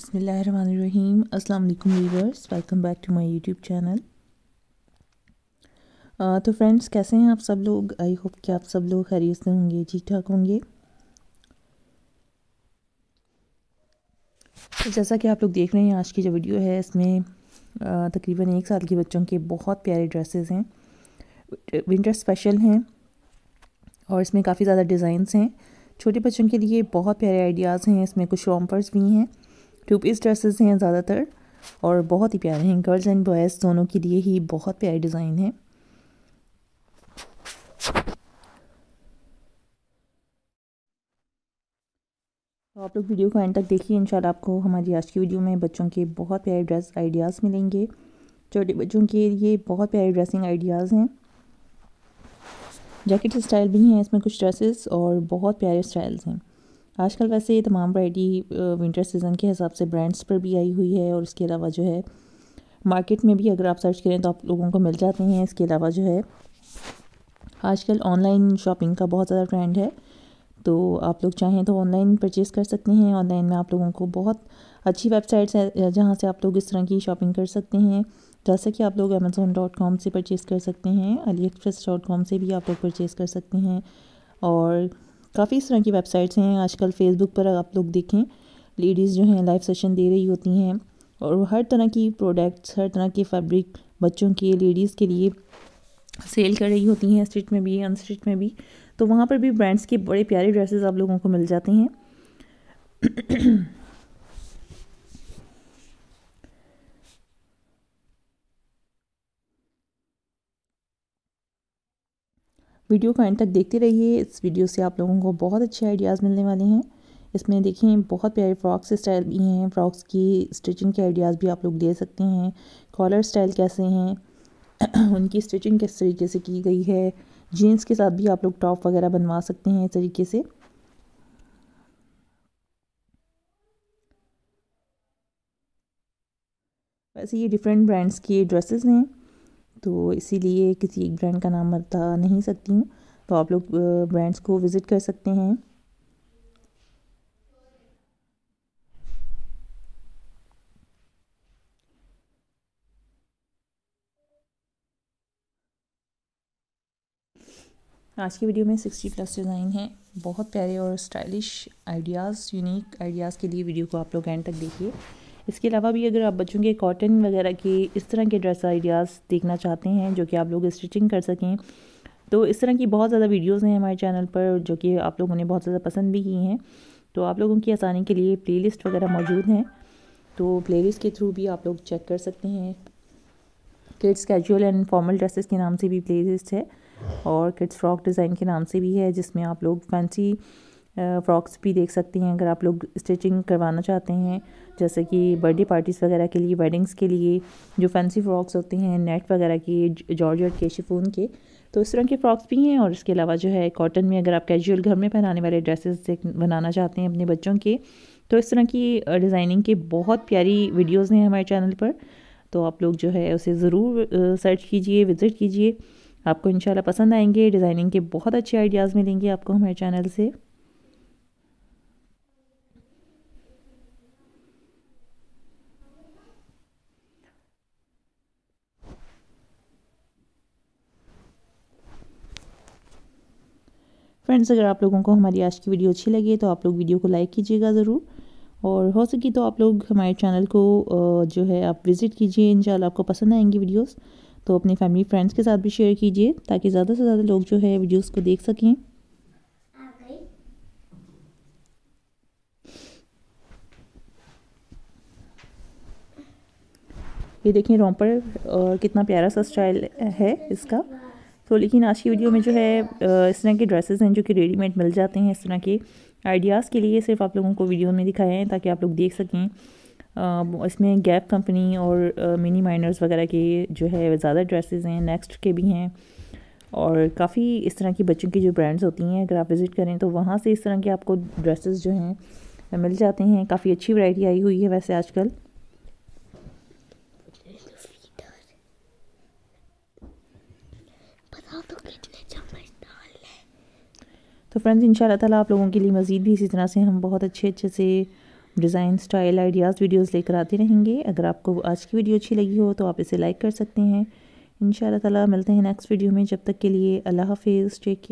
बसमीम अल्लाम viewers welcome back to my YouTube channel तो फ्रेंड्स कैसे हैं आप सब लोग आई होप कि आप सब लोग खैरियत से होंगे ठीक ठाक होंगे तो जैसा कि आप लोग देख रहे हैं आज की जो वीडियो है इसमें तकरीबन एक साल के बच्चों के बहुत प्यारे ड्रेसेस हैं विंटर स्पेशल हैं और इसमें काफ़ी ज़्यादा डिज़ाइंस हैं छोटे बच्चों के लिए बहुत प्यारे आइडियाज़ हैं इसमें कुछ शॉम्पर्स भी हैं टू पीस ड्रेसेस हैं ज़्यादातर और बहुत ही प्यारे हैं गर्ल्स एंड बॉयज़ दोनों के लिए ही बहुत प्यारे डिज़ाइन हैं तो आप लोग वीडियो को एंड तक देखिए इंशाल्लाह आपको हमारी आज की वीडियो में बच्चों के बहुत प्यारे ड्रेस आइडियाज़ मिलेंगे छोटे बच्चों के लिए बहुत प्यारे ड्रेसिंग आइडियाज़ हैं जैकेट स्टाइल भी हैं इसमें कुछ ड्रेसेस और बहुत प्यारे स्टाइल्स हैं आजकल वैसे ये तमाम वैरायटी विंटर सीज़न के हिसाब से ब्रांड्स पर भी आई हुई है और इसके अलावा जो है मार्केट में भी अगर आप सर्च करें तो आप लोगों को मिल जाते हैं इसके अलावा जो है आजकल ऑनलाइन शॉपिंग का बहुत ज़्यादा ट्रेंड है तो आप लोग चाहें तो ऑनलाइन परचेज़ कर सकते हैं ऑनलाइन में आप लोगों को बहुत अच्छी वेबसाइट्स हैं जहाँ से आप लोग इस तरह की शॉपिंग कर सकते हैं जैसे कि आप लोग अमेज़ोन डॉट कॉम से परचेज़ कर सकते हैं अली एक्सप्रेस डॉट कॉम से भी आप लोग परचेज़ कर सकते हैं और काफ़ी इस तरह की वेबसाइट्स हैं आजकल फ़ेसबुक पर आप लोग देखें लेडीज़ जो हैं लाइव सेशन दे रही होती हैं और हर तरह की प्रोडक्ट्स हर तरह के फैब्रिक बच्चों के लेडीज़ के लिए सेल कर रही होती हैं स्ट्रीट में भी अनस्ट्रीट में भी तो वहाँ पर भी ब्रांड्स के बड़े प्यारे ड्रेसेस आप लोगों को मिल जाते हैं वीडियो को एंड तक देखते रहिए इस वीडियो से आप लोगों को बहुत अच्छे आइडियाज़ मिलने वाले हैं इसमें देखें बहुत प्यारे फ्रॉक्स स्टाइल भी हैं फ्रॉक्स की स्टिचिंग के आइडियाज़ भी आप लोग दे सकते हैं कॉलर स्टाइल कैसे हैं उनकी स्टिचिंग किस तरीके से की गई है जीन्स के साथ भी आप लोग टॉप वगैरह बनवा सकते हैं इस तरीके से वैसे ये डिफरेंट ब्रांड्स की ड्रेसेस हैं तो इसीलिए किसी एक ब्रांड का नाम बता नहीं सकती हूँ तो आप लोग ब्रांड्स को विज़िट कर सकते हैं आज की वीडियो में सिक्सटी प्लस डिज़ाइन है बहुत प्यारे और स्टाइलिश आइडियाज़ यूनिक आइडियाज़ के लिए वीडियो को आप लोग एंड तक देखिए इसके अलावा भी अगर आप बच्चों के कॉटन वगैरह के इस तरह के ड्रेस आइडियाज़ देखना चाहते हैं जो कि आप लोग स्टिचिंग कर सकें तो इस तरह की बहुत ज़्यादा वीडियोज़ हैं हमारे चैनल पर जो कि आप लोगों ने बहुत ज़्यादा पसंद भी की हैं तो आप लोगों की आसानी के लिए प्ले वगैरह मौजूद हैं तो प्ले के थ्रू भी आप लोग चेक कर सकते हैं kids casual and formal dresses के नाम से भी प्ले है और किड्स फ्रॉक डिज़ाइन के नाम से भी है जिसमें आप लोग फैंसी फ़्रॉक्स भी देख सकती हैं अगर आप लोग स्टिचिंग करवाना चाहते हैं जैसे कि बर्थडे पार्टीज़ वगैरह के लिए वेडिंग्स के लिए जो फैंसी फ़्रॉक्स होते हैं नेट वगैरह के जॉर्ज के शिफोन के तो इस तरह के फ़्रॉक्स भी हैं और इसके अलावा जो है कॉटन में अगर आप कैजुअल घर में पहनाने वाले ड्रेसेस बनाना चाहते हैं अपने बच्चों के तो इस तरह की डिज़ाइनिंग के बहुत प्यारी वीडियोज़ हैं हमारे चैनल पर तो आप लोग जो है उसे ज़रूर सर्च कीजिए विज़िट कीजिए आपको इंशाल्लाह पसंद आएंगे डिज़ाइनिंग के बहुत अच्छे आइडियाज़ मिलेंगे आपको हमारे चैनल से फ्रेंड्स अगर आप लोगों को हमारी आज की वीडियो अच्छी लगी तो आप लोग वीडियो को लाइक कीजिएगा ज़रूर और हो सके तो आप लोग हमारे चैनल को जो है आप विज़िट कीजिए इन आपको पसंद आएंगी वीडियोस तो अपने फैमिली फ्रेंड्स के साथ भी शेयर कीजिए ताकि ज़्यादा से ज़्यादा लोग जो है वीडियोस को देख सकें ये देखिए रोम कितना प्यारा सा स्टाइल है इसका तो लेकिन आज की वीडियो में जो है इस तरह के ड्रेसेस हैं जो कि रेडीमेड मिल जाते हैं इस तरह के आइडियाज़ के लिए सिर्फ आप लोगों को वीडियो में दिखाए हैं ताकि आप लोग देख सकें इसमें गैप कंपनी और मिनी माइनर्स वगैरह के जो है ज़्यादा ड्रेसेस हैं नेक्स्ट के भी हैं और काफ़ी इस तरह की बच्चों की जो ब्रांड्स होती हैं अगर आप विज़िट करें तो वहाँ से इस तरह के आपको ड्रेसेज जो हैं मिल जाते हैं काफ़ी अच्छी वैराइटी आई हुई है वैसे आजकल तो फ्रेंड्स तो इन ताला आप लोगों के लिए मज़ीद भी इसी तरह से हम बहुत अच्छे अच्छे से डिज़ाइन स्टाइल आइडियाज़ वीडियोस लेकर आते रहेंगे अगर आपको आज की वीडियो अच्छी लगी हो तो आप इसे लाइक कर सकते हैं इन ताला मिलते हैं नेक्स्ट वीडियो में जब तक के लिए अल्लाह हाफिज़ टेक केयर